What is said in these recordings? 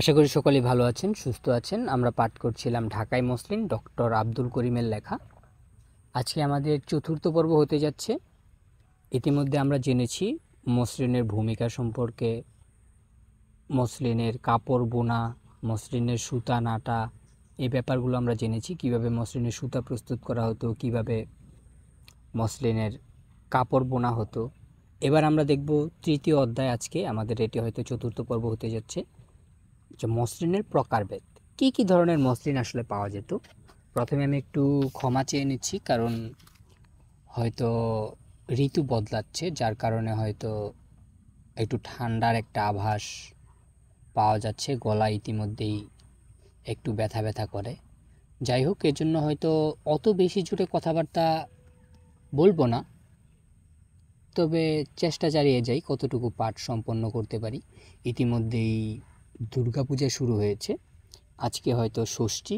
আশা করি সকলেই ভালো আছেন সুস্থ আছেন আমরা পাঠ করছিলাম ঢাকায় মসলিন ডক্টর আব্দুল করিমের লেখা আজকে আমাদের চতুর্থ পর্ব হতে যাচ্ছে ইতিমধ্যে আমরা জেনেছি মসলিনের ভূমিকা সম্পর্কে মসলিনের কাপড় বোনা মসলিনের সুতা নাটা এই ব্যাপারগুলো আমরা জেনেছি কিভাবে মসলিনের সুতা প্রস্তুত করা হতো কিভাবে মসলিনের কাপড় বোনা হতো এবার আমরা দেখব তৃতীয় অধ্যায় আজকে আমাদের এটি হয়তো চতুর্থ পর্ব হতে যাচ্ছে যে মসলিনের প্রকারভেদ কি কি ধরনের মসলিন আসলে পাওয়া যেত প্রথমে আমি একটু ক্ষমা চেয়ে নিচ্ছি কারণ হয়তো ঋতু বদলাচ্ছে যার কারণে হয়তো একটু ঠান্ডার একটা আভাস পাওয়া যাচ্ছে গলা ইতিমধ্যেই একটু ব্যথা ব্যথা করে যাই হোক এজন্য হয়তো অত বেশি জুড়ে কথাবার্তা বলবো না তবে চেষ্টা চালিয়ে যাই কতটুকু পাঠ সম্পন্ন করতে পারি ইতিমধ্যেই দুর্গাপূজা শুরু হয়েছে আজকে হয়তো ষষ্ঠী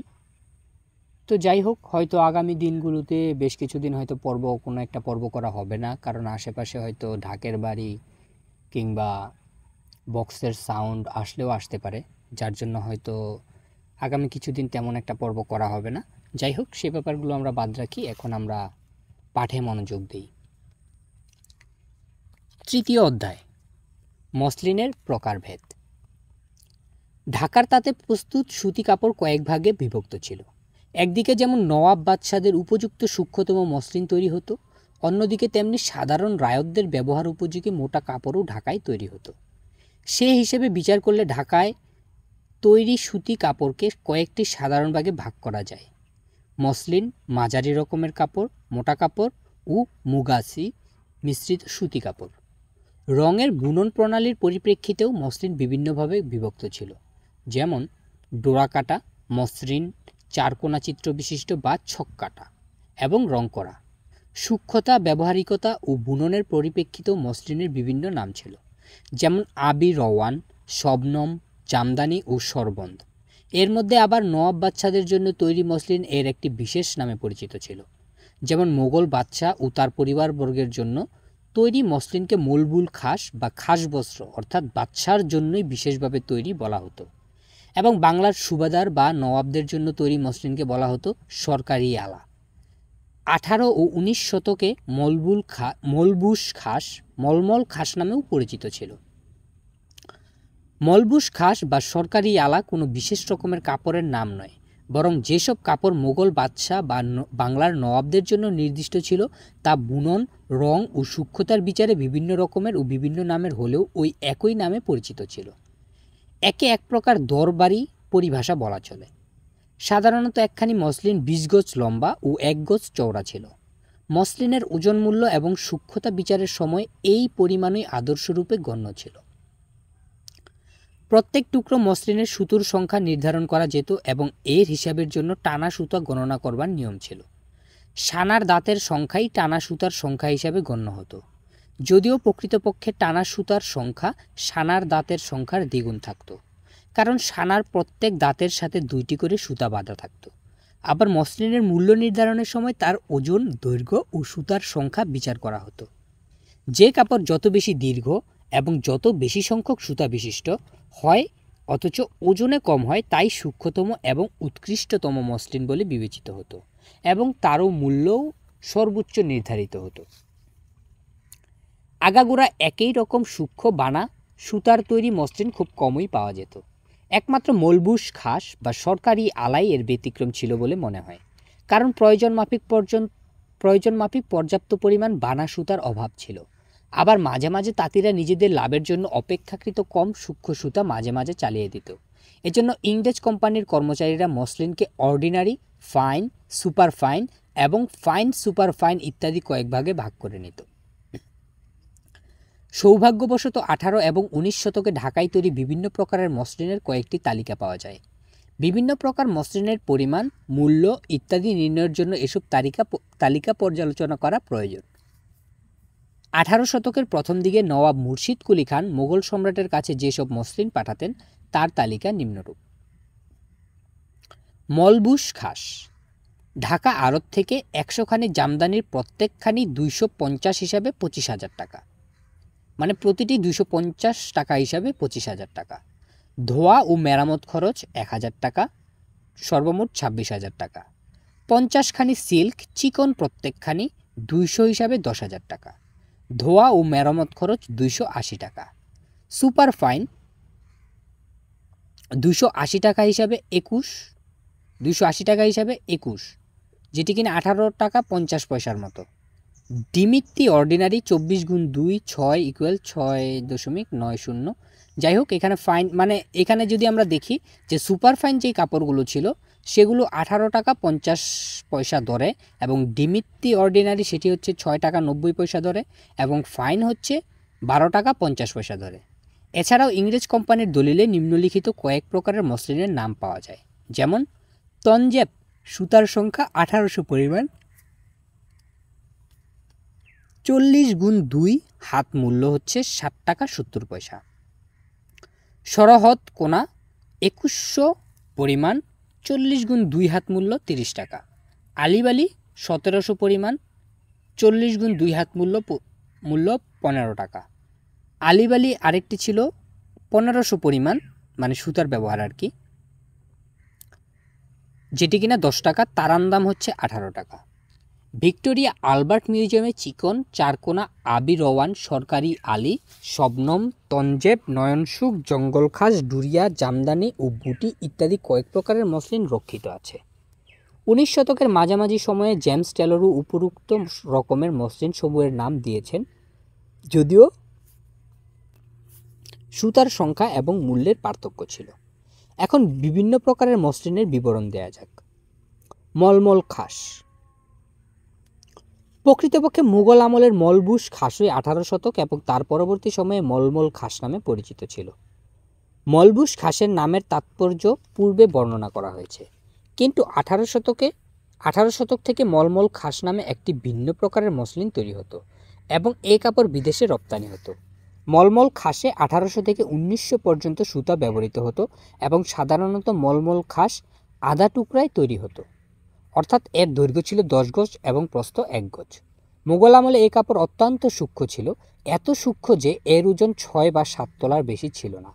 তো যাই হোক হয়তো আগামী দিনগুলোতে বেশ কিছুদিন হয়তো পর্ব কোনো একটা পর্ব করা হবে না কারণ আশেপাশে হয়তো ঢাকের বাড়ি কিংবা বক্সের সাউন্ড আসলেও আসতে পারে যার জন্য হয়তো আগামী কিছুদিন তেমন একটা পর্ব করা হবে না যাই হোক সে ব্যাপারগুলো আমরা বাদ রাখি এখন আমরা পাঠে মনোযোগ দিই তৃতীয় অধ্যায় মসলিনের প্রকারভেদ ঢাকার তাতে প্রস্তুত সুতি কাপড় কয়েক ভাগে বিভক্ত ছিল একদিকে যেমন নওয়াব বাদশাদের উপযুক্ত সূক্ষ্মতম মসলিন তৈরি হতো অন্যদিকে তেমনি সাধারণ রায়তদের ব্যবহার উপযোগী মোটা কাপড়ও ঢাকায় তৈরি হতো সে হিসেবে বিচার করলে ঢাকায় তৈরি সুতি কাপড়কে কয়েকটি সাধারণ ভাগে ভাগ করা যায় মসলিন মাঝারি রকমের কাপড় মোটা কাপড় ও মুগাসি মিশ্রিত সুতি কাপড় রঙের বুনন প্রণালীর পরিপ্রেক্ষিতেও মসলিন বিভিন্নভাবে বিভক্ত ছিল যেমন ডোরাকাটা মসৃণ চারকোনা চিত্র বিশিষ্ট বা ছক্কাটা এবং রং করা সূক্ষ্মতা ব্যবহারিকতা ও বুননের পরিপ্রেক্ষিত মসৃণের বিভিন্ন নাম ছিল যেমন আবি রওয়ান শবনম জামদানি ও সরবন্ধ এর মধ্যে আবার নওয়াব বাচ্চাদের জন্য তৈরি মসলিন এর একটি বিশেষ নামে পরিচিত ছিল যেমন মোগল বাদশাহ ও তার পরিবারবর্গের জন্য তৈরি মসলিনকে মলবুল খাস বা খাস বস্ত্র অর্থাৎ বাচ্চার জন্যই বিশেষভাবে তৈরি বলা হতো এবং বাংলার সুবাদার বা নবাবদের জন্য তৈরি মসলিনকে বলা হতো সরকারি আলা আঠারো ও উনিশ শতকে মলবুল খা মলবুস খাস মলমল খাস নামেও পরিচিত ছিল মলবুস খাস বা সরকারি আলা কোনো বিশেষ রকমের কাপড়ের নাম নয় বরং যেসব কাপড় মোগল বাদশাহ বা বাংলার নবাবদের জন্য নির্দিষ্ট ছিল তা বুনন রং ও সূক্ষ্মতার বিচারে বিভিন্ন রকমের ও বিভিন্ন নামের হলেও ওই একই নামে পরিচিত ছিল একে এক প্রকার দরবারি পরিভাষা বলা চলে সাধারণত একখানি মসলিন বিশ গজ লম্বা ও এক গজ চওড়া ছিল মসলিনের ওজন মূল্য এবং সূক্ষ্মতা বিচারের সময় এই পরিমাণই আদর্শরূপে গণ্য ছিল প্রত্যেক টুকরো মসলিনের সুতোর সংখ্যা নির্ধারণ করা যেত এবং এর হিসাবের জন্য টানা সুতা গণনা করবার নিয়ম ছিল সানার দাঁতের সংখ্যাই টানা সুতার সংখ্যা হিসাবে গণ্য হতো যদিও প্রকৃতপক্ষে টানা সুতার সংখ্যা সানার দাঁতের সংখ্যার দ্বিগুণ থাকত কারণ সানার প্রত্যেক দাঁতের সাথে দুইটি করে সুতা বাঁধা থাকত আবার মসলিনের মূল্য নির্ধারণের সময় তার ওজন দৈর্ঘ্য ও সুতার সংখ্যা বিচার করা হতো যে কাপড় যত বেশি দীর্ঘ এবং যত বেশি সংখ্যক সুতা বিশিষ্ট হয় অথচ ওজনে কম হয় তাই সূক্ষ্মতম এবং উৎকৃষ্টতম মসলিন বলে বিবেচিত হতো এবং তারও মূল্যও সর্বোচ্চ নির্ধারিত হতো আগাগোড়া একই রকম সূক্ষ্ম বানা সুতার তৈরি মসৃণ খুব কমই পাওয়া যেত একমাত্র মলবুস খাস বা সরকারি আলাই এর ব্যতিক্রম ছিল বলে মনে হয় কারণ প্রয়োজন মাফিক পর্যন্ত প্রয়োজন মাফিক পর্যাপ্ত পরিমাণ বানা সুতার অভাব ছিল আবার মাঝে মাঝে তাঁতিরা নিজেদের লাভের জন্য অপেক্ষাকৃত কম সূক্ষ্ম সুতা মাঝে মাঝে চালিয়ে দিত এজন্য ইংরেজ কোম্পানির কর্মচারীরা মসলিনকে অর্ডিনারি ফাইন সুপার ফাইন এবং ফাইন সুপার ফাইন ইত্যাদি কয়েক ভাগে ভাগ করে নিত সৌভাগ্যবশত আঠারো এবং উনিশ শতকে ঢাকায় তৈরি বিভিন্ন প্রকারের মসলিনের কয়েকটি তালিকা পাওয়া যায় বিভিন্ন প্রকার মসলিনের পরিমাণ মূল্য ইত্যাদি নির্ণয়ের জন্য এসব তালিকা তালিকা পর্যালোচনা করা প্রয়োজন আঠারো শতকের প্রথম দিকে নওয়াব মুর্শিদ কুলি খান মোগল সম্রাটের কাছে যেসব মসলিন পাঠাতেন তার তালিকা নিম্নরূপ মলবুস খাস ঢাকা আড়ত থেকে একশোখানি জামদানির প্রত্যেকখানি দুইশো পঞ্চাশ হিসাবে পঁচিশ হাজার টাকা মানে প্রতিটি দুশো টাকা হিসাবে পঁচিশ হাজার টাকা ধোয়া ও মেরামত খরচ এক হাজার টাকা সর্বমোট ছাব্বিশ হাজার টাকা পঞ্চাশখানি সিল্ক চিকন প্রত্যেকখানি দুইশো হিসাবে দশ হাজার টাকা ধোয়া ও মেরামত খরচ দুইশো আশি টাকা সুপার ফাইন দুশো আশি টাকা হিসাবে একুশ দুশো আশি টাকা হিসাবে একুশ যেটি কিনা আঠারো টাকা পঞ্চাশ পয়সার মতো ডিমিত্তি অর্ডিনারি চব্বিশ গুণ দুই ছয় ইকুয়াল ছয় দশমিক নয় শূন্য যাই হোক এখানে ফাইন মানে এখানে যদি আমরা দেখি যে সুপার ফাইন যেই কাপড়গুলো ছিল সেগুলো আঠারো টাকা পঞ্চাশ পয়সা দরে এবং ডিমিত্তি অর্ডিনারি সেটি হচ্ছে ছয় টাকা নব্বই পয়সা দরে এবং ফাইন হচ্ছে বারো টাকা পঞ্চাশ পয়সা দরে এছাড়াও ইংরেজ কোম্পানির দলিলে নিম্নলিখিত কয়েক প্রকারের মসলিনের নাম পাওয়া যায় যেমন তঞ্জেব সুতার সংখ্যা আঠারোশো পরিমাণ চল্লিশ গুণ দুই হাত মূল্য হচ্ছে ষাট টাকা সত্তর পয়সা সরহত কোনা একুশশো পরিমাণ চল্লিশ গুণ দুই হাত মূল্য তিরিশ টাকা আলিবালি সতেরোশো পরিমাণ চল্লিশ গুণ দুই হাত মূল্য মূল্য পনেরো টাকা আলিবালি আরেকটি ছিল পনেরোশো পরিমাণ মানে সুতার ব্যবহার আর কি যেটি কিনা দশ টাকা তারান দাম হচ্ছে আঠারো টাকা ভিক্টোরিয়া আলবার্ট মিউজিয়ামে চিকন চারকোনা আবি রওয়ান সরকারি আলী শবনম তঞ্জেব নয়নসুখ জঙ্গলখাস ডুরিয়া জামদানি ও বুটি ইত্যাদি কয়েক প্রকারের মসলিন রক্ষিত আছে উনিশ শতকের মাঝামাঝি সময়ে জেমস টেলরও উপরুক্ত রকমের মসলিন সমূহের নাম দিয়েছেন যদিও সুতার সংখ্যা এবং মূল্যের পার্থক্য ছিল এখন বিভিন্ন প্রকারের মসলিনের বিবরণ দেয়া যাক মলমল খাস প্রকৃতপক্ষে মুঘল আমলের মলবুস খাসই আঠারো শতক এবং তার পরবর্তী সময়ে মলমল খাস নামে পরিচিত ছিল মলবুস খাসের নামের তাৎপর্য পূর্বে বর্ণনা করা হয়েছে কিন্তু আঠারো শতকে আঠারো শতক থেকে মলমল খাস নামে একটি ভিন্ন প্রকারের মসলিন তৈরি হতো এবং এ কাপড় বিদেশে রপ্তানি হতো মলমল খাসে আঠারোশো থেকে উনিশশো পর্যন্ত সুতা ব্যবহৃত হতো এবং সাধারণত মলমল খাস আধা টুকরায় তৈরি হতো অর্থাৎ এর দৈর্ঘ্য ছিল দশ গজ এবং প্রস্থ এক গজ মোগল আমলে এই কাপড় অত্যন্ত সূক্ষ্ম ছিল এত সূক্ষ্ম যে এর ওজন ছয় বা সাত তলার বেশি ছিল না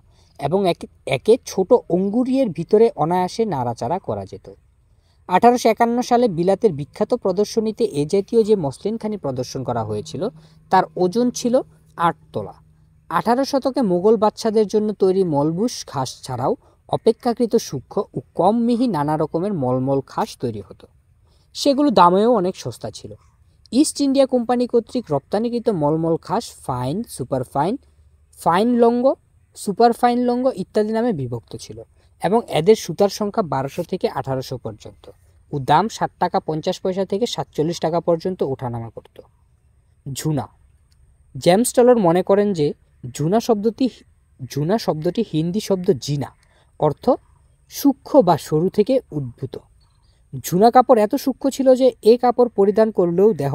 এবং একে একে ছোট অঙ্গুরিয়ের ভিতরে অনায়াসে নাড়াচাড়া করা যেত আঠারোশো একান্ন সালে বিলাতের বিখ্যাত প্রদর্শনীতে এ জাতীয় যে মসলিনখানি প্রদর্শন করা হয়েছিল তার ওজন ছিল আট তলা আঠারো শতকে মোগল বাচ্চাদের জন্য তৈরি মলবুস ঘাস ছাড়াও অপেক্ষাকৃত সূক্ষ্ম ও কম মিহি নানা রকমের মলমল খাস তৈরি হতো সেগুলো দামেও অনেক সস্তা ছিল ইস্ট ইন্ডিয়া কোম্পানি কর্তৃক রপ্তানিকৃত মলমল খাস fine superfine fine long superfine long ইত্যাদি নামে বিভক্ত ছিল এবং এদের সুতার সংখ্যা বারোশো থেকে আঠারোশো পর্যন্ত ও দাম ষাট টাকা পঞ্চাশ পয়সা থেকে সাতচল্লিশ টাকা পর্যন্ত ওঠানামা করত ঝুনা জেমস টলর মনে করেন যে জুনা শব্দটি জুনা শব্দটি হিন্দি শব্দ জিনা অর্থ সূক্ষ্ম বা সরু থেকে উদ্ভূত ঝুনা কাপড় এত সূক্ষ্ম ছিল যে এ কাপড় পরিধান করলেও দেহ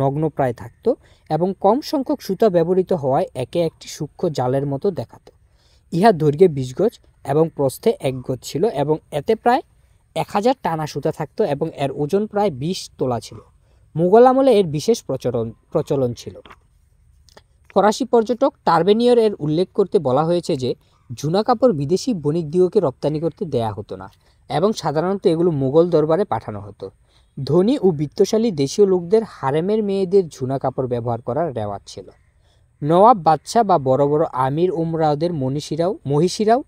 নগ্ন প্রায় থাকত এবং কম সংখ্যক সুতা ব্যবহৃত হওয়ায় একে একটি সূক্ষ্ম জালের মতো দেখাত ইহা দৈর্ঘ্যে বিশ গজ এবং প্রস্থে এক গজ ছিল এবং এতে প্রায় এক হাজার টানা সুতা থাকত এবং এর ওজন প্রায় বিশ তোলা ছিল মুঘল আমলে এর বিশেষ প্রচলন প্রচলন ছিল ফরাসি পর্যটক টার্বেনিয়র এর উল্লেখ করতে বলা হয়েছে যে জুনা কাপড় বিদেশি বণিকদিগকে রপ্তানি করতে দেয়া হতো না এবং সাধারণত এগুলো মুঘল দরবারে পাঠানো হতো ধনী ও বিত্তশালী দেশীয় লোকদের হারেমের মেয়েদের ঝুনা কাপড় ব্যবহার করার রেওয়াজ ছিল নওয়াব বাদশাহ বা বড় বড় আমির উমরাওদের মনীষীরাও মহিষীরাও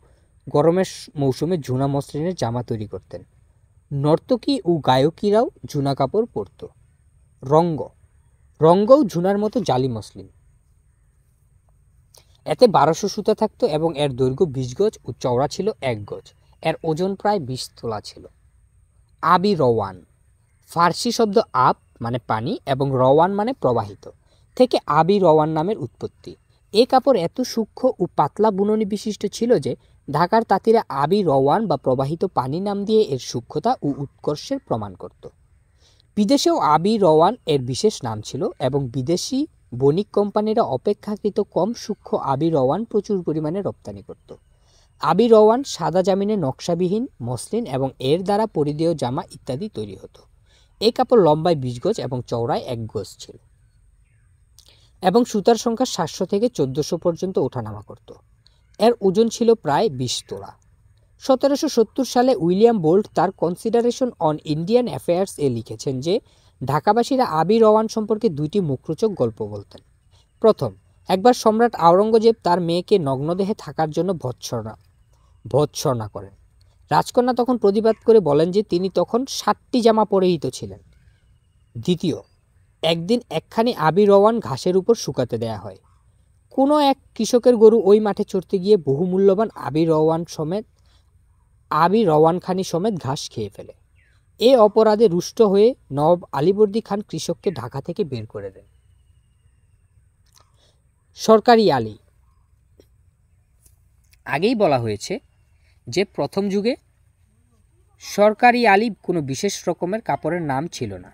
গরমের মৌসুমে ঝুনা মসলিনের জামা তৈরি করতেন নর্তকী ও গায়কীরাও ঝুনা কাপড় পরত রঙ্গ রঙ্গও ঝুনার মতো জালি মসলিন এতে বারোশো সুতা থাকতো এবং এর দৈর্ঘ্য বিশ গজ ও চওড়া ছিল এক গজ এর ওজন প্রায় বিশ তোলা ছিল আবি রওয়ান ফার্সি শব্দ আব মানে পানি এবং রওয়ান মানে প্রবাহিত থেকে আবি রওয়ান নামের উৎপত্তি এ কাপড় এত সূক্ষ্ম ও পাতলা বুননি বিশিষ্ট ছিল যে ঢাকার তাঁতিরা আবি রওয়ান বা প্রবাহিত পানি নাম দিয়ে এর সূক্ষ্মতা ও উৎকর্ষের প্রমাণ করত বিদেশেও আবি রওয়ান এর বিশেষ নাম ছিল এবং বিদেশি বণিক কোম্পানিরা অপেক্ষাকৃত কম সূক্ষ্ম আবি রওয়ান প্রচুর পরিমাণে রপ্তানি করত আবি রওয়ান সাদা জামিনে নকশাবিহীন মসলিন এবং এর দ্বারা পরিধেয় জামা ইত্যাদি তৈরি হতো এই কাপড় লম্বায় বিশ গজ এবং চওড়ায় এক গজ ছিল এবং সুতার সংখ্যা সাতশো থেকে চোদ্দশো পর্যন্ত ওঠানামা করত এর ওজন ছিল প্রায় বিশ তোলা সতেরোশো সত্তর সালে উইলিয়াম বোল্ট তার কনসিডারেশন অন ইন্ডিয়ান অ্যাফেয়ার্স এ লিখেছেন যে ঢাকাবাসীরা আবির রওয়ান সম্পর্কে দুইটি মুখরোচক গল্প বলতেন প্রথম একবার সম্রাট আওরঙ্গজেব তার মেয়েকে নগ্নদেহে থাকার জন্য ভৎসনা ভৎসরণা করেন রাজকন্যা তখন প্রতিবাদ করে বলেন যে তিনি তখন সাতটি জামা পরিহিত ছিলেন দ্বিতীয় একদিন একখানি আবির রওয়ান ঘাসের উপর শুকাতে দেয়া হয় কোনো এক কৃষকের গরু ওই মাঠে চড়তে গিয়ে বহুমূল্যবান আবির রওয়ান সমেত আবির রওয়ানখানি সমেত ঘাস খেয়ে ফেলে এ অপরাধে রুষ্ট হয়ে নবাব আলিবর্দি খান কৃষককে ঢাকা থেকে বের করে দেন সরকারি আলী আগেই বলা হয়েছে যে প্রথম যুগে সরকারি আলী কোনো বিশেষ রকমের কাপড়ের নাম ছিল না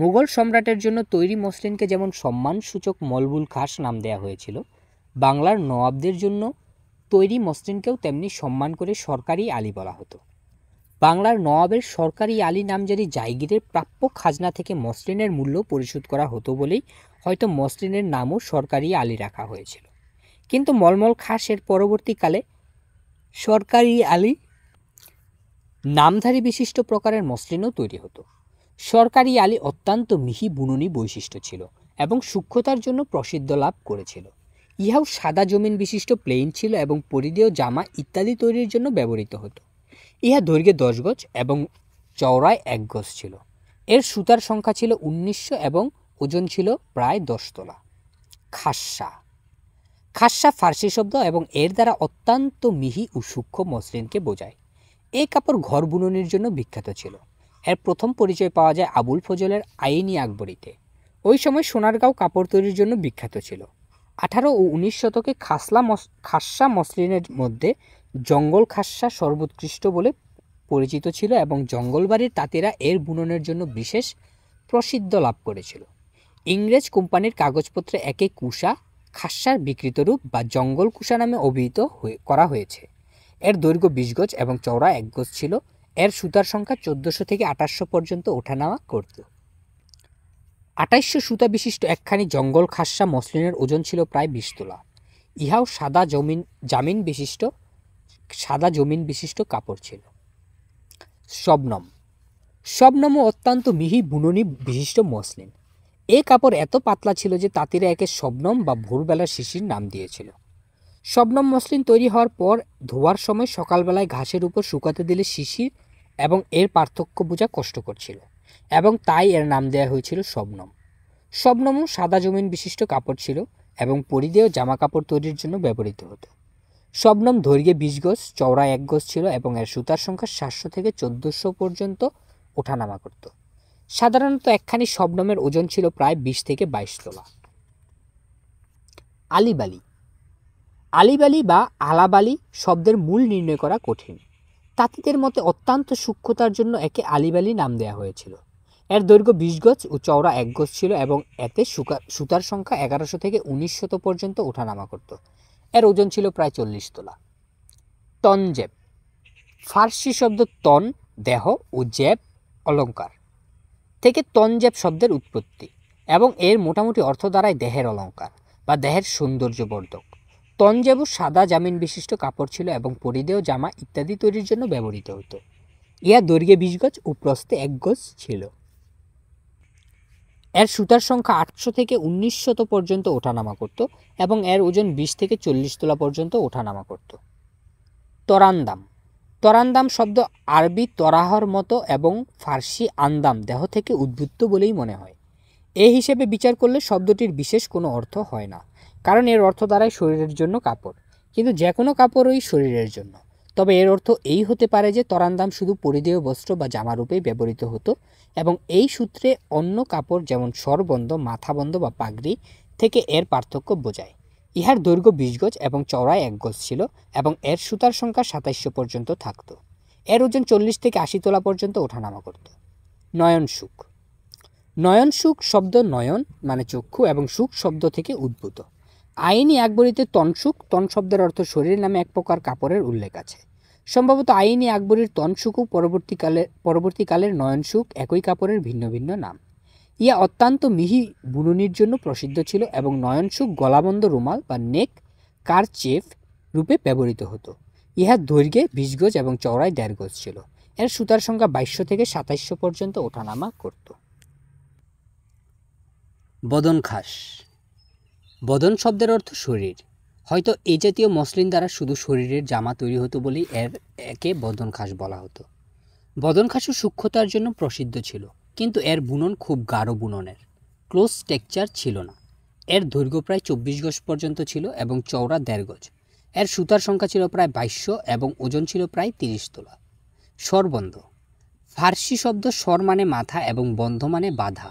মুঘল সম্রাটের জন্য তৈরি মসলিনকে যেমন সম্মানসূচক মলবুল খাস নাম দেয়া হয়েছিল বাংলার নওয়াবদের জন্য তৈরি মসলিনকেও তেমনি সম্মান করে সরকারি আলী বলা হতো বাংলার নবাবের সরকারি আলী নামজারি জায়গিরের প্রাপ্য খাজনা থেকে মসলিনের মূল্য পরিশোধ করা হতো বলেই হয়তো মসলিনের নামও সরকারি আলী রাখা হয়েছিল কিন্তু মলমল খাসের পরবর্তীকালে সরকারি আলী নামধারী বিশিষ্ট প্রকারের মসলিনও তৈরি হতো সরকারি আলী অত্যন্ত মিহি বুননি বৈশিষ্ট্য ছিল এবং সূক্ষ্মতার জন্য প্রসিদ্ধ লাভ করেছিল ইহাও সাদা জমিন বিশিষ্ট প্লেন ছিল এবং পরিধেয় জামা ইত্যাদি তৈরির জন্য ব্যবহৃত হতো ইহা দৈর্ঘ্যে দশ গজ এবং চওড়ায় এক গজ ছিল এর সুতার সংখ্যা ছিল উনিশশো এবং ওজন ছিল প্রায় দশ তোলা খাসা খাসা ফার্সি শব্দ এবং এর দ্বারা অত্যন্ত মিহি ও সূক্ষ্ম মসৃণকে বোঝায় এই কাপড় ঘর বুননের জন্য বিখ্যাত ছিল এর প্রথম পরিচয় পাওয়া যায় আবুল ফজলের আইনি আকবরীতে ওই সময় সোনারগাঁও কাপড় তৈরির জন্য বিখ্যাত ছিল আঠারো ও উনিশ শতকে খাসলা মস খাসা মসলিনের মধ্যে জঙ্গল খাসা সর্বোৎকৃষ্ট বলে পরিচিত ছিল এবং জঙ্গলবাড়ির তাঁতিরা এর বুননের জন্য বিশেষ প্রসিদ্ধ লাভ করেছিল ইংরেজ কোম্পানির কাগজপত্রে একে কুষা খাস্যার বিকৃত রূপ বা জঙ্গল কুষা নামে অভিহিত করা হয়েছে এর দৈর্ঘ্য বিশ গজ এবং চওড়া এক গজ ছিল এর সুতার সংখ্যা চোদ্দোশো থেকে আঠাশশো পর্যন্ত ওঠা নেওয়া করত আঠাইশশো সুতা বিশিষ্ট একখানি জঙ্গল খাসা মসলিনের ওজন ছিল প্রায় বিশ তোলা ইহাও সাদা জমিন জামিন বিশিষ্ট সাদা জমিন বিশিষ্ট কাপড় ছিল শবনম শবনমও অত্যন্ত মিহি বুননি বিশিষ্ট মসলিন এ কাপড় এত পাতলা ছিল যে তাঁতিরা একে শবনম বা ভোরবেলা শিশির নাম দিয়েছিল শবনম মসলিন তৈরি হওয়ার পর ধোয়ার সময় সকালবেলায় ঘাসের উপর শুকাতে দিলে শিশির এবং এর পার্থক্য বোঝা কষ্টকর ছিল এবং তাই এর নাম দেওয়া হয়েছিল শবনম শবনমও সাদা জমিন বিশিষ্ট কাপড় ছিল এবং পরিধেয় জামা কাপড় তৈরির জন্য ব্যবহৃত হতো শবনম দৈর্ঘ্যে বিশ গজ চওড়া এক গজ ছিল এবং এর সুতার সংখ্যা সাতশো থেকে চোদ্দোশো পর্যন্ত ওঠানামা করত সাধারণত একখানি শবনমের ওজন ছিল প্রায় বিশ থেকে বাইশ তোলা আলিবালি আলিবালি বা আলাবালি শব্দের মূল নির্ণয় করা কঠিন তাঁতিদের মতে অত্যন্ত সূক্ষ্মতার জন্য একে আলিবালি নাম দেয়া হয়েছিল এর দৈর্ঘ্য বিশ গজ ও চওড়া এক গজ ছিল এবং এতে সুতার সংখ্যা এগারোশো থেকে উনিশ শত পর্যন্ত ওঠানামা করত এর ওজন ছিল প্রায় চল্লিশ তোলা তনজেব ফার্সি শব্দ তন দেহ ও জেব অলঙ্কার থেকে তনজেব শব্দের উৎপত্তি এবং এর মোটামুটি অর্থ দ্বারায় দেহের অলঙ্কার বা দেহের সৌন্দর্যবর্ধক তঞ্জেবু সাদা জামিন বিশিষ্ট কাপড় ছিল এবং পরিধেয় জামা ইত্যাদি তৈরির জন্য ব্যবহৃত হতো ইয়া দৈর্ঘ্যে বিশ গজ ও প্রস্তে এক গজ ছিল এর সুতার সংখ্যা আটশো থেকে উনিশ শত পর্যন্ত ওঠানামা করত এবং এর ওজন বিশ থেকে চল্লিশ তোলা পর্যন্ত ওঠানামা করত তরান্দাম তরান্দাম শব্দ আরবি তরাহর মতো এবং ফার্সি আন্দাম দেহ থেকে উদ্বুদ্ধ বলেই মনে হয় এ হিসেবে বিচার করলে শব্দটির বিশেষ কোনো অর্থ হয় না কারণ এর অর্থ দ্বারাই শরীরের জন্য কাপড় কিন্তু যে কোনো কাপড়ই শরীরের জন্য তবে এর অর্থ এই হতে পারে যে তরান্দাম শুধু পরিধেয় বস্ত্র বা জামারূপে ব্যবহৃত হতো এবং এই সূত্রে অন্য কাপড় যেমন স্বরবন্ধ মাথাবন্ধ বা পাগড়ি থেকে এর পার্থক্য বোঝায় ইহার দৈর্ঘ্য বিশ গজ এবং চড়ায় এক গজ ছিল এবং এর সুতার সংখ্যা সাতাইশো পর্যন্ত থাকত এর ওজন চল্লিশ থেকে আশি তোলা পর্যন্ত ওঠানামা করত নয়ন সুখ নয়ন সুখ শব্দ নয়ন মানে চক্ষু এবং সুখ শব্দ থেকে উদ্ভূত আইনি একবরিতে তনসুখ তন শব্দের অর্থ শরীর নামে এক প্রকার কাপড়ের উল্লেখ আছে সম্ভবত আইনি আকবরের ও পরবর্তীকালে পরবর্তীকালের নয়নসুখ একই কাপড়ের ভিন্ন ভিন্ন নাম ইয়া অত্যন্ত মিহি বুননির জন্য প্রসিদ্ধ ছিল এবং নয়নসুখ গলাবন্ধ রুমাল বা নেক কারচেফ রূপে ব্যবহৃত হতো ইহার দৈর্ঘ্যে বিশ গজ এবং চওড়ায় দেড় গজ ছিল এর সুতার সংখ্যা বাইশশো থেকে সাতাইশশো পর্যন্ত ওঠানামা করত বদন খাস বদন শব্দের অর্থ শরীর হয়তো এ জাতীয় মসলিন দ্বারা শুধু শরীরের জামা তৈরি হতো বলেই এর একে বদন খাস বলা হতো বদন খাসও সূক্ষ্মতার জন্য প্রসিদ্ধ ছিল কিন্তু এর বুনন খুব গাঢ় বুননের ক্লোজ টেকচার ছিল না এর দৈর্ঘ্য প্রায় চব্বিশ গজ পর্যন্ত ছিল এবং চওড়া দেড় গজ এর সুতার সংখ্যা ছিল প্রায় বাইশশো এবং ওজন ছিল প্রায় তিরিশ তোলা স্বরবন্ধ ফার্সি শব্দ স্বর মানে মাথা এবং বন্ধ মানে বাধা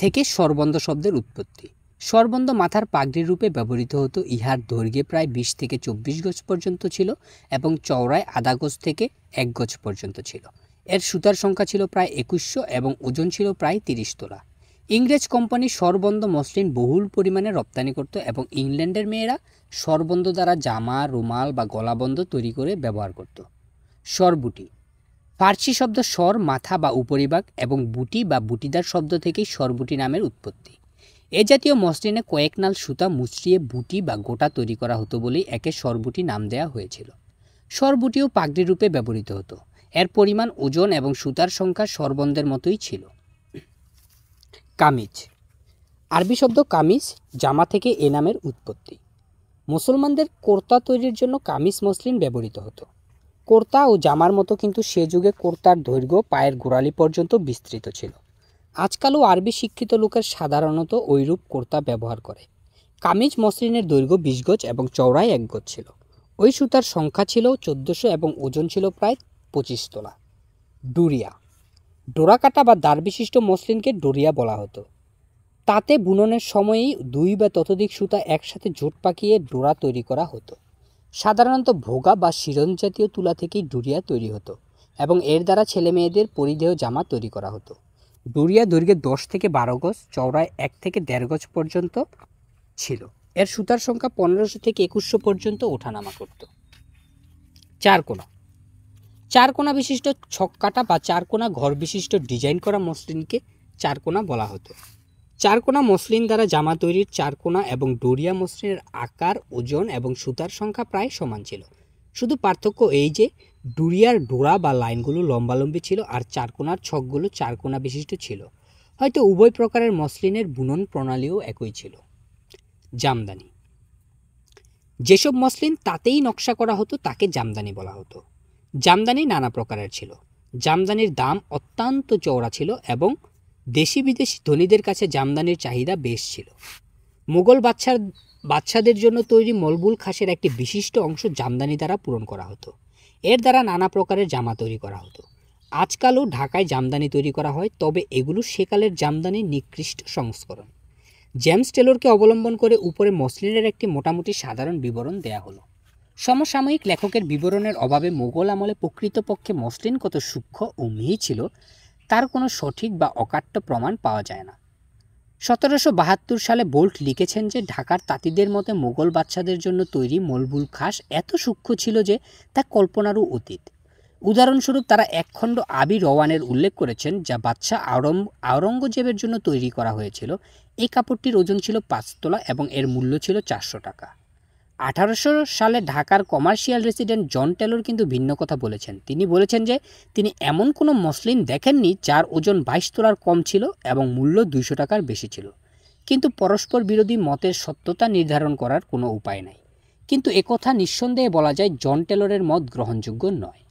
থেকে স্বরবন্ধ শব্দের উৎপত্তি স্বরবন্ধ মাথার পাগড়ি রূপে ব্যবহৃত হতো ইহার দৈর্ঘ্যে প্রায় বিশ থেকে চব্বিশ গজ পর্যন্ত ছিল এবং চওড়ায় আধা গজ থেকে এক গজ পর্যন্ত ছিল এর সুতার সংখ্যা ছিল প্রায় একুশশো এবং ওজন ছিল প্রায় তিরিশ তোলা ইংরেজ কোম্পানি সরবন্ধ মসলিন বহুল পরিমাণে রপ্তানি করত এবং ইংল্যান্ডের মেয়েরা সরবন্ধ দ্বারা জামা রুমাল বা গলাবন্ধ তৈরি করে ব্যবহার করত সরবুটি ফার্সি শব্দ সর মাথা বা উপরিভাগ এবং বুটি বা বুটিদার শব্দ থেকেই সরবুটি নামের উৎপত্তি এ জাতীয় মসলিনে কয়েক নাল সুতা মুচড়িয়ে বুটি বা গোটা তৈরি করা হতো বলেই একে সরবুটি নাম দেয়া হয়েছিল সরবুটিও পাগড়ি রূপে ব্যবহৃত হতো এর পরিমাণ ওজন এবং সুতার সংখ্যা সরবন্ধের মতোই ছিল কামিজ আরবি শব্দ কামিজ জামা থেকে এ নামের উৎপত্তি মুসলমানদের কোর্তা তৈরির জন্য কামিজ মসলিন ব্যবহৃত হতো কোর্তা ও জামার মতো কিন্তু সে যুগে কোর্তার দৈর্ঘ্য পায়ের গোড়ালি পর্যন্ত বিস্তৃত ছিল আজকালও আরবি শিক্ষিত লোকের সাধারণত ঐরূপ কুর্তা ব্যবহার করে কামিজ মসলিনের দৈর্ঘ্য বিশ গজ এবং চওড়ায় এক গজ ছিল ওই সুতার সংখ্যা ছিল চোদ্দোশো এবং ওজন ছিল প্রায় পঁচিশ তোলা ডুরিয়া ডোরাকাটা বা বিশিষ্ট মসলিনকে ডোরিয়া বলা হতো তাতে বুননের সময়েই দুই বা ততোধিক সুতা একসাথে জোট পাকিয়ে ডোরা তৈরি করা হতো সাধারণত ভোগা বা শিরন জাতীয় তুলা থেকেই ডুরিয়া তৈরি হতো এবং এর দ্বারা ছেলে মেয়েদের পরিধেয় জামা তৈরি করা হতো দুরিয়া দৈর্ঘ্যে দশ থেকে বারো গজ চওড়ায় এক থেকে দেড় গজ পর্যন্ত ছিল এর সুতার সংখ্যা পনেরোশো থেকে একুশশো পর্যন্ত ওঠানামা করত চারকোনা চারকোনা বিশিষ্ট ছক্কাটা বা চারকোনা ঘর বিশিষ্ট ডিজাইন করা মসলিনকে চারকোনা বলা হতো চারকোনা মসলিন দ্বারা জামা তৈরির চারকোনা এবং ডোরিয়া মসলিনের আকার ওজন এবং সুতার সংখ্যা প্রায় সমান ছিল শুধু পার্থক্য এই যে ডুরিয়ার ডোরা বা লাইনগুলো লম্বালম্বি ছিল আর চারকোনার ছকগুলো চারকোনা বিশিষ্ট ছিল হয়তো উভয় প্রকারের মসলিনের বুনন প্রণালীও একই ছিল জামদানি যেসব মসলিন তাতেই নকশা করা হতো তাকে জামদানি বলা হতো জামদানি নানা প্রকারের ছিল জামদানির দাম অত্যন্ত চওড়া ছিল এবং দেশি বিদেশি ধনীদের কাছে জামদানির চাহিদা বেশ ছিল মোগল বাচ্চার বাচ্চাদের জন্য তৈরি মলবুল খাসের একটি বিশিষ্ট অংশ জামদানি দ্বারা পূরণ করা হতো এর দ্বারা নানা প্রকারের জামা তৈরি করা হতো আজকালও ঢাকায় জামদানি তৈরি করা হয় তবে এগুলো সেকালের জামদানির নিকৃষ্ট সংস্করণ জেমস টেলরকে অবলম্বন করে উপরে মসলিনের একটি মোটামুটি সাধারণ বিবরণ দেয়া হলো সমসাময়িক লেখকের বিবরণের অভাবে মোগল আমলে প্রকৃতপক্ষে মসলিন কত সূক্ষ্ম ও মিহি ছিল তার কোনো সঠিক বা অকাট্য প্রমাণ পাওয়া যায় না সতেরোশো বাহাত্তর সালে বোল্ট লিখেছেন যে ঢাকার তাঁতিদের মতে মোগল বাচ্চাদের জন্য তৈরি মলবুল খাস এত সূক্ষ্ম ছিল যে তা কল্পনারও অতীত উদাহরণস্বরূপ তারা একখণ্ড আবি রওয়ানের উল্লেখ করেছেন যা বাচ্চা আওরম আওরঙ্গজেবের জন্য তৈরি করা হয়েছিল এই কাপড়টির ওজন ছিল পাঁচতলা এবং এর মূল্য ছিল চারশো টাকা আঠারোশো সালে ঢাকার কমার্শিয়াল রেসিডেন্ট জন টেলর কিন্তু ভিন্ন কথা বলেছেন তিনি বলেছেন যে তিনি এমন কোনো মসলিন দেখেননি যার ওজন বাইশ তোলার কম ছিল এবং মূল্য দুইশো টাকার বেশি ছিল কিন্তু পরস্পর বিরোধী মতের সত্যতা নির্ধারণ করার কোনো উপায় নাই কিন্তু একথা নিঃসন্দেহে বলা যায় জন টেলরের মত গ্রহণযোগ্য নয়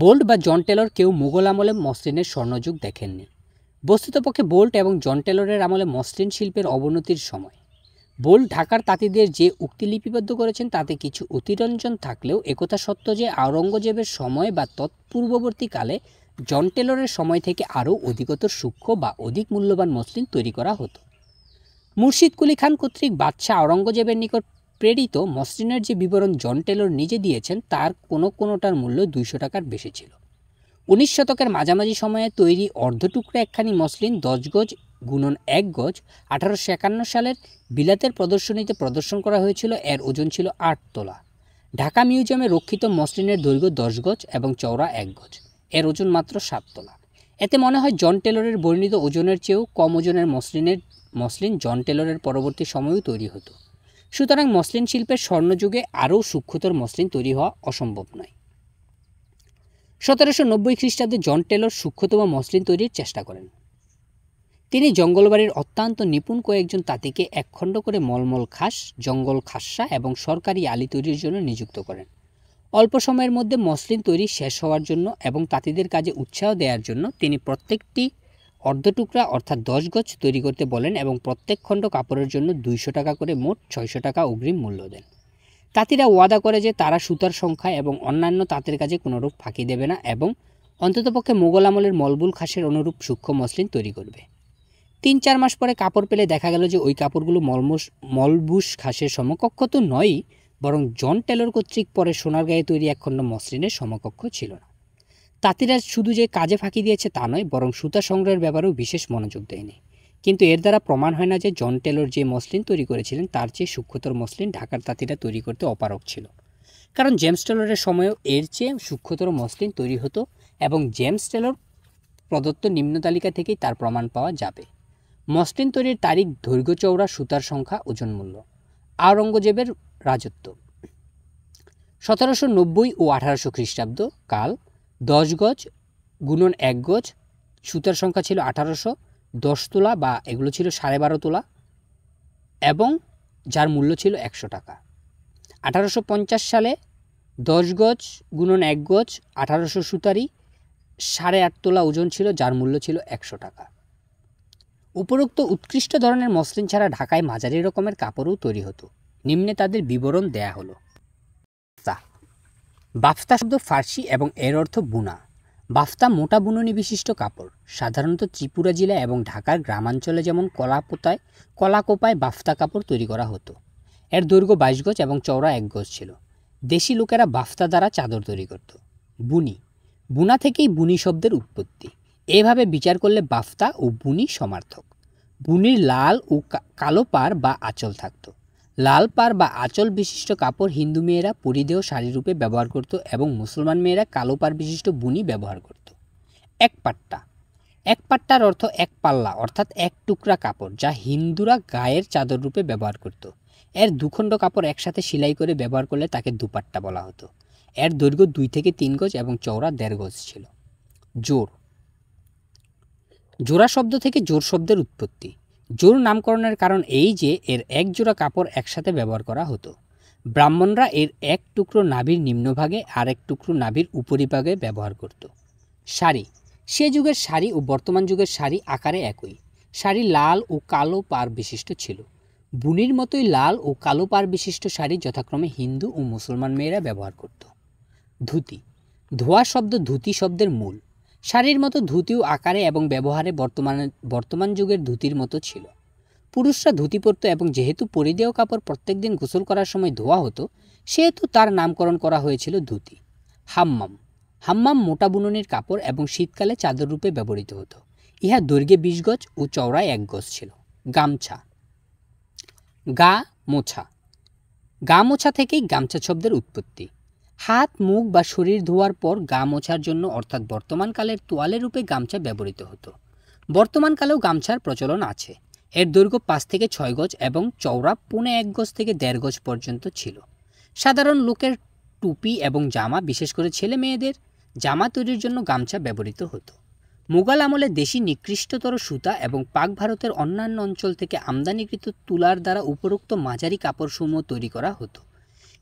বোল্ট বা জন টেলর কেউ মুঘল আমলে মসলিনের স্বর্ণযুগ দেখেননি বস্তুতপক্ষে বোল্ট এবং জন টেলরের আমলে মসলিন শিল্পের অবনতির সময় বোল ঢাকার তাঁতিদের যে উক্তি লিপিবদ্ধ করেছেন তাতে কিছু অতিরঞ্জন থাকলেও একথা সত্য যে আওরঙ্গজেবের সময় বা তৎপূর্ববর্তীকালে জন টেলরের সময় থেকে আরও অধিকতর সূক্ষ্ম বা অধিক মূল্যবান মসলিন তৈরি করা হতো মুর্শিদ কুলি খান কর্তৃক বাদশাহ আওরঙ্গজেবের নিকট প্রেরিত মসলিনের যে বিবরণ জন টেলর নিজে দিয়েছেন তার কোনো কোনোটার মূল্য দুইশো টাকার বেশি ছিল উনিশ শতকের মাঝামাঝি সময়ে তৈরি অর্ধটুকরা একখানি মসলিন দশ গজ গুণন এক গজ আঠারোশো একান্ন সালের বিলাতের প্রদর্শনীতে প্রদর্শন করা হয়েছিল এর ওজন ছিল আট তোলা ঢাকা মিউজিয়ামে রক্ষিত মসলিনের দৈর্ঘ্য দশ গজ এবং চওড়া এক গজ এর ওজন মাত্র সাত তোলা এতে মনে হয় জন টেলরের বর্ণিত ওজনের চেয়েও কম ওজনের মসলিনের মসলিন জন টেলরের পরবর্তী সময়েও তৈরি হতো সুতরাং মসলিন শিল্পের স্বর্ণযুগে আরও সূক্ষ্মতর মসলিন তৈরি হওয়া অসম্ভব নয় সতেরোশো নব্বই খ্রিস্টাব্দে জন টেলর সূক্ষ্মতম মসলিন তৈরির চেষ্টা করেন তিনি জঙ্গলবাড়ির অত্যন্ত নিপুণ কয়েকজন তাঁতিকে একখণ্ড করে মলমল খাস জঙ্গল খাসা এবং সরকারি আলি তৈরির জন্য নিযুক্ত করেন অল্প সময়ের মধ্যে মসলিন তৈরি শেষ হওয়ার জন্য এবং তাঁতিদের কাজে উৎসাহ দেওয়ার জন্য তিনি প্রত্যেকটি অর্ধটুকরা অর্থাৎ দশ গজ তৈরি করতে বলেন এবং প্রত্যেক খণ্ড কাপড়ের জন্য দুইশো টাকা করে মোট ছয়শো টাকা অগ্রিম মূল্য দেন তাঁতিরা ওয়াদা করে যে তারা সুতার সংখ্যা এবং অন্যান্য তাঁতের কাজে কোনোরূপ ফাঁকি দেবে না এবং অন্ততপক্ষে মোগল আমলের মলবুল খাসের অনুরূপ সূক্ষ্ম মসলিন তৈরি করবে তিন চার মাস পরে কাপড় পেলে দেখা গেল যে ওই কাপড়গুলো মলমস মলবুস ঘাসের সমকক্ষ তো নয়ই বরং জন টেলর কর্তৃক পরে সোনার গায়ে তৈরি একখণ্ড মসৃণের সমকক্ষ ছিল না তাঁতিরা শুধু যে কাজে ফাঁকি দিয়েছে তা নয় বরং সুতা সংগ্রহের ব্যাপারেও বিশেষ মনোযোগ দেয়নি কিন্তু এর দ্বারা প্রমাণ হয় না যে জন টেলর যে মসলিন তৈরি করেছিলেন তার চেয়ে সূক্ষ্মতর মসলিন ঢাকার তাঁতিরা তৈরি করতে অপারক ছিল কারণ জেমস টেলরের সময়ও এর চেয়ে সূক্ষ্মতর মসলিন তৈরি হতো এবং জেমস টেলর প্রদত্ত নিম্ন তালিকা থেকেই তার প্রমাণ পাওয়া যাবে মসলিন তৈরির তারিখ দৈর্ঘ্য চৌড়া সুতার সংখ্যা ওজন মূল্য আওরঙ্গজেবের রাজত্ব সতেরোশো নব্বই ও আঠারোশো খ্রিস্টাব্দ কাল দশ গজ গুণন এক গজ সুতার সংখ্যা ছিল আঠারোশো দশ তোলা বা এগুলো ছিল সাড়ে বারো তোলা এবং যার মূল্য ছিল একশো টাকা আঠারোশো পঞ্চাশ সালে দশ গজ গুণন এক গজ আঠারোশো সুতারি সাড়ে আট তোলা ওজন ছিল যার মূল্য ছিল একশো টাকা উপরোক্ত উৎকৃষ্ট ধরনের মসলিন ছাড়া ঢাকায় মাঝারি রকমের কাপড়ও তৈরি হতো নিম্নে তাদের বিবরণ দেয়া হলো বাফতা শব্দ ফার্সি এবং এর অর্থ বুনা বাফতা মোটা বুননি বিশিষ্ট কাপড় সাধারণত ত্রিপুরা জেলা এবং ঢাকার গ্রামাঞ্চলে যেমন কলাপোতায় কলাকোপায় বাফতা কাপড় তৈরি করা হতো এর দৈর্ঘ্য বাইশ গজ এবং চওড়া এক গজ ছিল দেশি লোকেরা বাফতা দ্বারা চাদর তৈরি করত বুনি বুনা থেকেই বুনি শব্দের উৎপত্তি এভাবে বিচার করলে বাফতা ও বুনি সমার্থক বুনির লাল ও কালো পার বা আঁচল থাকত লাল পার বা আঁচল বিশিষ্ট কাপড় হিন্দু মেয়েরা পরিধেয় রূপে ব্যবহার করত এবং মুসলমান মেয়েরা কালো পার বিশিষ্ট বুনি ব্যবহার করত এক পাট্টা এক পাট্টার অর্থ এক পাল্লা অর্থাৎ এক টুকরা কাপড় যা হিন্দুরা গায়ের চাদর রূপে ব্যবহার করত এর দুখণ্ড কাপড় একসাথে সেলাই করে ব্যবহার করলে তাকে দুপাট্টা বলা হতো এর দৈর্ঘ্য দুই থেকে তিন গজ এবং চওড়া দেড় গজ ছিল জোর জোড়া শব্দ থেকে জোর শব্দের উৎপত্তি জোর নামকরণের কারণ এই যে এর এক জোড়া কাপড় একসাথে ব্যবহার করা হতো ব্রাহ্মণরা এর এক টুকরো নাভির নিম্নভাগে আর এক টুকরো নাভির উপরিভাগে ব্যবহার করত শাড়ি সে যুগের শাড়ি ও বর্তমান যুগের শাড়ি আকারে একই শাড়ি লাল ও কালো পার বিশিষ্ট ছিল বুনির মতোই লাল ও কালো পার বিশিষ্ট শাড়ি যথাক্রমে হিন্দু ও মুসলমান মেয়েরা ব্যবহার করত ধুতি ধোয়া শব্দ ধুতি শব্দের মূল শাড়ির মতো ধুতিও আকারে এবং ব্যবহারে বর্তমানে বর্তমান যুগের ধুতির মতো ছিল পুরুষরা ধুতি পরত এবং যেহেতু পরে দেওয়া কাপড় প্রত্যেক দিন গোসল করার সময় ধোয়া হতো সেহেতু তার নামকরণ করা হয়েছিল ধুতি হাম্মাম হাম্মাম মোটা বুননের কাপড় এবং শীতকালে চাদর রূপে ব্যবহৃত হতো ইহা দৈর্ঘ্যে বিশ গজ ও চওড়ায় এক গজ ছিল গামছা গা মোছা গা মোছা থেকেই গামছা শব্দের উৎপত্তি হাত মুখ বা শরীর ধোয়ার পর গা মোছার জন্য অর্থাৎ বর্তমানকালের তোয়ালে রূপে গামছা ব্যবহৃত হতো বর্তমানকালেও গামছার প্রচলন আছে এর দৈর্ঘ্য পাঁচ থেকে ছয় গজ এবং চওড়া পুনে এক গজ থেকে দেড় গজ পর্যন্ত ছিল সাধারণ লোকের টুপি এবং জামা বিশেষ করে ছেলে মেয়েদের জামা তৈরির জন্য গামছা ব্যবহৃত হতো মুঘল আমলে দেশি নিকৃষ্টতর সুতা এবং পাক ভারতের অন্যান্য অঞ্চল থেকে আমদানিকৃত তুলার দ্বারা উপরোক্ত মাঝারি কাপড়সমূহ তৈরি করা হতো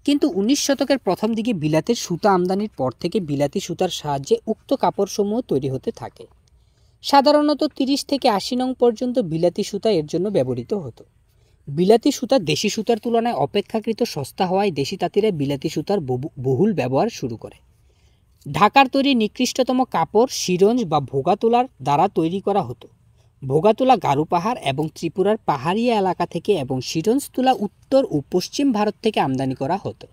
কিন্তু উনিশ শতকের প্রথম দিকে বিলাতের সুতা আমদানির পর থেকে বিলাতি সুতার সাহায্যে উক্ত কাপড়সমূহ তৈরি হতে থাকে সাধারণত তিরিশ থেকে আশি নং পর্যন্ত বিলাতি সুতা এর জন্য ব্যবহৃত হতো বিলাতি সুতা দেশি সুতার তুলনায় অপেক্ষাকৃত সস্তা হওয়ায় দেশি তাঁতিরা বিলাতি সুতার বহুল ব্যবহার শুরু করে ঢাকার তৈরি নিকৃষ্টতম কাপড় সিরঞ্জ বা ভোগা তোলার দ্বারা তৈরি করা হতো ভোগাতুলা গারু পাহাড় এবং ত্রিপুরার পাহাড়ি এলাকা থেকে এবং সিরঞ্জ তুলা উত্তর ও পশ্চিম ভারত থেকে আমদানি করা হতো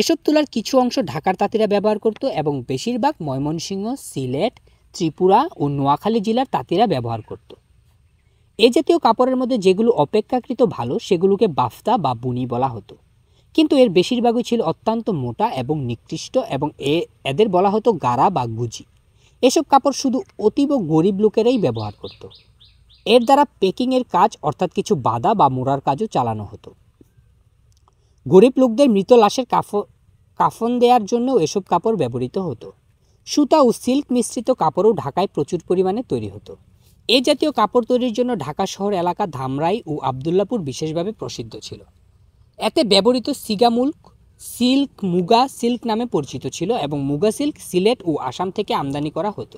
এসব তুলার কিছু অংশ ঢাকার তাঁতিরা ব্যবহার করত এবং বেশিরভাগ ময়মনসিংহ সিলেট ত্রিপুরা ও নোয়াখালী জেলার তাঁতিরা ব্যবহার করত এ জাতীয় কাপড়ের মধ্যে যেগুলো অপেক্ষাকৃত ভালো সেগুলোকে বাফতা বা বুনি বলা হতো কিন্তু এর বেশিরভাগই ছিল অত্যন্ত মোটা এবং নিকৃষ্ট এবং এ এদের বলা হতো গাড়া বা গুজি এসব কাপড় শুধু অতীব গরিব লোকেরাই ব্যবহার করত। এর দ্বারা পেকিংয়ের কাজ অর্থাৎ কিছু বাদা বা মোড়ার কাজও চালানো হতো গরিব লোকদের মৃত লাশের কাফ কাফন দেওয়ার জন্য এসব কাপড় ব্যবহৃত হতো সুতা ও সিল্ক মিশ্রিত কাপড়ও ঢাকায় প্রচুর পরিমাণে তৈরি হতো এ জাতীয় কাপড় তৈরির জন্য ঢাকা শহর এলাকা ধামরাই ও আবদুল্লাপুর বিশেষভাবে প্রসিদ্ধ ছিল এতে ব্যবহৃত সিগামুল্ক সিল্ক মুগা সিল্ক নামে পরিচিত ছিল এবং মুগা সিল্ক সিলেট ও আসাম থেকে আমদানি করা হতো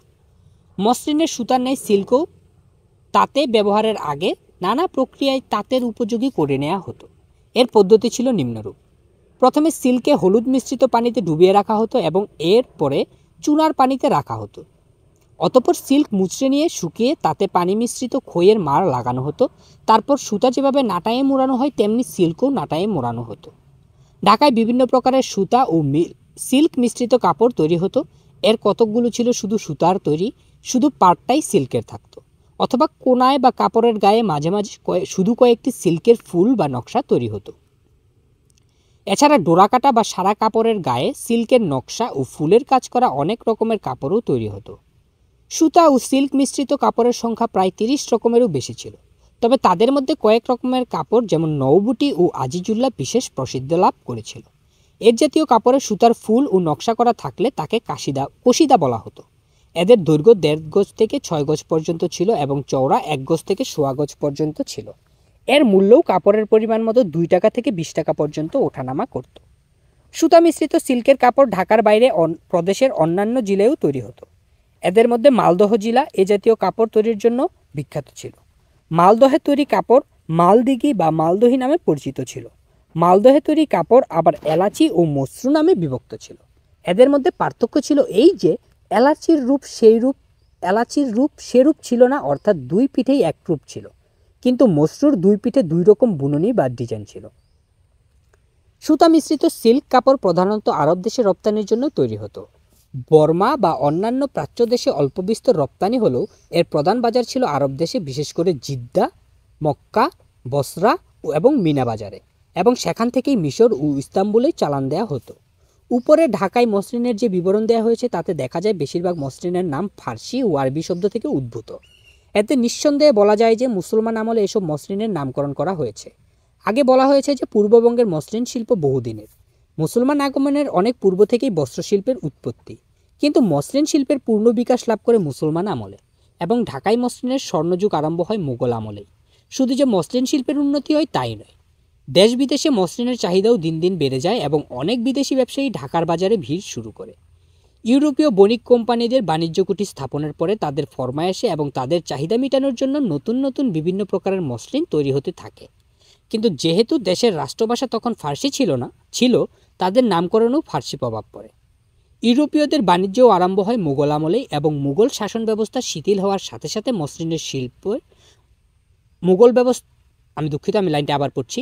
মসৃণের সুতার ন্যায় সিল্কও তাতে ব্যবহারের আগে নানা প্রক্রিয়ায় তাঁতের উপযোগী করে নেওয়া হতো এর পদ্ধতি ছিল নিম্নরূপ প্রথমে সিল্কে হলুদ মিশ্রিত পানিতে ডুবিয়ে রাখা হতো এবং এর পরে চুনার পানিতে রাখা হতো অতপর সিল্ক মুচড়ে নিয়ে শুকিয়ে তাতে পানি মিশ্রিত খইয়ের মার লাগানো হতো তারপর সুতা যেভাবে নাটায়ে মোড়ানো হয় তেমনি সিল্কও নাটায়ে মোড়ানো হতো ঢাকায় বিভিন্ন প্রকারের সুতা ও সিল্ক মিশ্রিত কাপড় তৈরি হতো এর কতকগুলো ছিল শুধু সুতার তৈরি শুধু পাটটাই সিল্কের থাকতো অথবা কোনায় বা কাপড়ের গায়ে মাঝে মাঝে শুধু কয়েকটি সিল্কের ফুল বা নকশা তৈরি হতো এছাড়া ডোরাকাটা বা সারা কাপড়ের গায়ে সিল্কের নকশা ও ফুলের কাজ করা অনেক রকমের কাপড়ও তৈরি হতো সুতা ও সিল্ক মিশ্রিত কাপড়ের সংখ্যা প্রায় তিরিশ রকমেরও বেশি ছিল তবে তাদের মধ্যে কয়েক রকমের কাপড় যেমন নৌবুটি ও আজিজুল্লা বিশেষ প্রসিদ্ধ লাভ করেছিল এর জাতীয় কাপড়ে সুতার ফুল ও নকশা করা থাকলে তাকে কাশিদা কশিদা বলা হতো এদের দৈর্ঘ্য দেড় গজ থেকে ছয় গজ পর্যন্ত ছিল এবং চওড়া এক গজ থেকে সোয়া গজ পর্যন্ত ছিল এর মূল্যও কাপড়ের পরিমাণ মতো দুই টাকা থেকে বিশ টাকা পর্যন্ত ওঠানামা করত সুতা মিশ্রিত সিল্কের কাপড় ঢাকার বাইরে প্রদেশের অন্যান্য জেলায়ও তৈরি হতো এদের মধ্যে মালদহ জেলা এ জাতীয় কাপড় তৈরির জন্য বিখ্যাত ছিল মালদহের তৈরি কাপড় মালদিঘি বা মালদহি নামে পরিচিত ছিল মালদহে তৈরি কাপড় আবার এলাচি ও মসরু নামে বিভক্ত ছিল এদের মধ্যে পার্থক্য ছিল এই যে এলাচির রূপ সেই রূপ এলাচির রূপ সেরূপ ছিল না অর্থাৎ দুই পিঠেই এক রূপ ছিল কিন্তু মসরুর দুই পিঠে দুই রকম বুননি বা ডিজাইন ছিল সুতা মিশ্রিত সিল্ক কাপড় প্রধানত আরব দেশে রপ্তানির জন্য তৈরি হতো বর্মা বা অন্যান্য প্রাচ্য দেশে অল্প বিস্তর রপ্তানি হলেও এর প্রধান বাজার ছিল আরব দেশে বিশেষ করে জিদ্দা মক্কা বসরা এবং মিনা বাজারে এবং সেখান থেকেই মিশর ও ইস্তাম্বুলে চালান দেয়া হতো উপরে ঢাকায় মসৃণের যে বিবরণ দেওয়া হয়েছে তাতে দেখা যায় বেশিরভাগ মসৃণের নাম ফার্সি ও আরবি শব্দ থেকে উদ্ভূত এতে নিঃসন্দেহে বলা যায় যে মুসলমান আমলে এসব মসৃণের নামকরণ করা হয়েছে আগে বলা হয়েছে যে পূর্ববঙ্গের মসৃণ শিল্প বহুদিনের মুসলমান আগমনের অনেক পূর্ব থেকেই বস্ত্রশিল্পের উৎপত্তি কিন্তু মসলিন শিল্পের পূর্ণ বিকাশ লাভ করে মুসলমান আমলে এবং ঢাকাই মসলিনের স্বর্ণযুগ আরম্ভ হয় মোগল আমলেই শুধু যে মসলিন শিল্পের উন্নতি হয় তাই নয় দেশ বিদেশে মসলিনের চাহিদাও দিন দিন বেড়ে যায় এবং অনেক বিদেশি ব্যবসায়ী ঢাকার বাজারে ভিড় শুরু করে ইউরোপীয় বণিক কোম্পানিদের বাণিজ্য কুটি স্থাপনের পরে তাদের ফরমায়েশে এবং তাদের চাহিদা মেটানোর জন্য নতুন নতুন বিভিন্ন প্রকারের মসলিন তৈরি হতে থাকে কিন্তু যেহেতু দেশের রাষ্ট্রভাষা তখন ফার্সি ছিল না ছিল তাদের নামকরণেও ফার্সি প্রভাব পড়ে ইউরোপীয়দের বাণিজ্যও আরম্ভ হয় মুঘল আমলেই এবং মুঘল শাসন ব্যবস্থা শিথিল হওয়ার সাথে সাথে মসৃণের শিল্প মুঘল ব্যবস্থা আমি দুঃখিত আমি লাইনটা আবার পড়ছি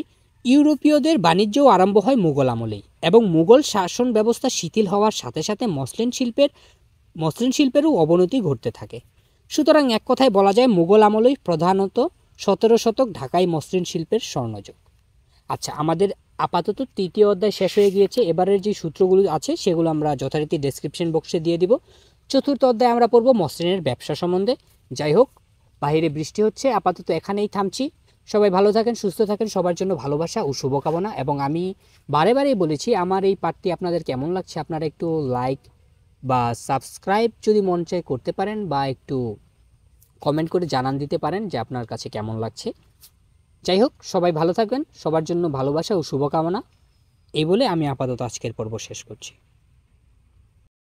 ইউরোপীয়দের বাণিজ্যও আরম্ভ হয় মুঘল আমলেই এবং মুঘল শাসন ব্যবস্থা শিথিল হওয়ার সাথে সাথে মসলিন শিল্পের মসলিন শিল্পেরও অবনতি ঘটতে থাকে সুতরাং এক কথায় বলা যায় মুঘল আমলেই প্রধানত সতেরো শতক ঢাকায় মসলিন শিল্পের স্বর্ণযুগ আচ্ছা আমাদের আপাতত তৃতীয় অধ্যায় শেষ হয়ে গিয়েছে এবারের যে সূত্রগুলো আছে সেগুলো আমরা যথারীতি ডেসক্রিপশন বক্সে দিয়ে দিব চতুর্থ অধ্যায় আমরা পড়ব মসৃণের ব্যবসা সম্বন্ধে যাই হোক বাহিরে বৃষ্টি হচ্ছে আপাতত এখানেই থামছি সবাই ভালো থাকেন সুস্থ থাকেন সবার জন্য ভালোবাসা ও শুভকামনা এবং আমি বারে বারেই বলেছি আমার এই পার্টটি আপনাদের কেমন লাগছে আপনারা একটু লাইক বা সাবস্ক্রাইব যদি মন চায় করতে পারেন বা একটু কমেন্ট করে জানান দিতে পারেন যে আপনার কাছে কেমন লাগছে যাই হোক সবাই ভালো থাকবেন সবার জন্য ভালোবাসা ও শুভকামনা এই বলে আমি আপাতত আজকের পর্ব শেষ করছি